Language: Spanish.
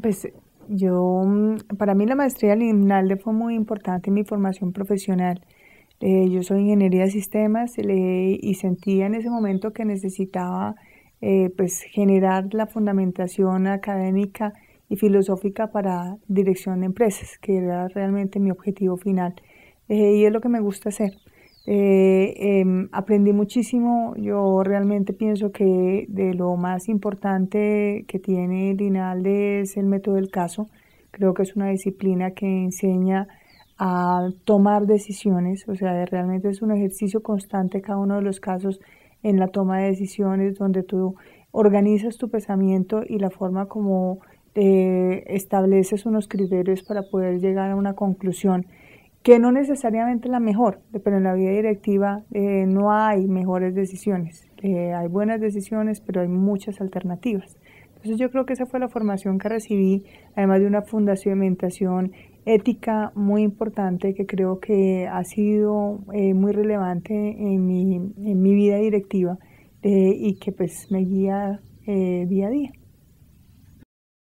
pues yo, mm, para mí la maestría liminal fue muy importante en mi formación profesional. Eh, yo soy ingeniería de sistemas y sentía en ese momento que necesitaba eh, pues generar la fundamentación académica y filosófica para dirección de empresas, que era realmente mi objetivo final. Eh, y es lo que me gusta hacer. Eh, em, aprendí muchísimo, yo realmente pienso que de lo más importante que tiene Linalde es el método del caso. Creo que es una disciplina que enseña a tomar decisiones, o sea, realmente es un ejercicio constante cada uno de los casos en la toma de decisiones donde tú organizas tu pensamiento y la forma como eh, estableces unos criterios para poder llegar a una conclusión que no necesariamente la mejor, pero en la vida directiva eh, no hay mejores decisiones. Eh, hay buenas decisiones, pero hay muchas alternativas. Entonces yo creo que esa fue la formación que recibí, además de una fundamentación ética muy importante que creo que ha sido eh, muy relevante en mi, en mi vida directiva y que pues me guía día a día.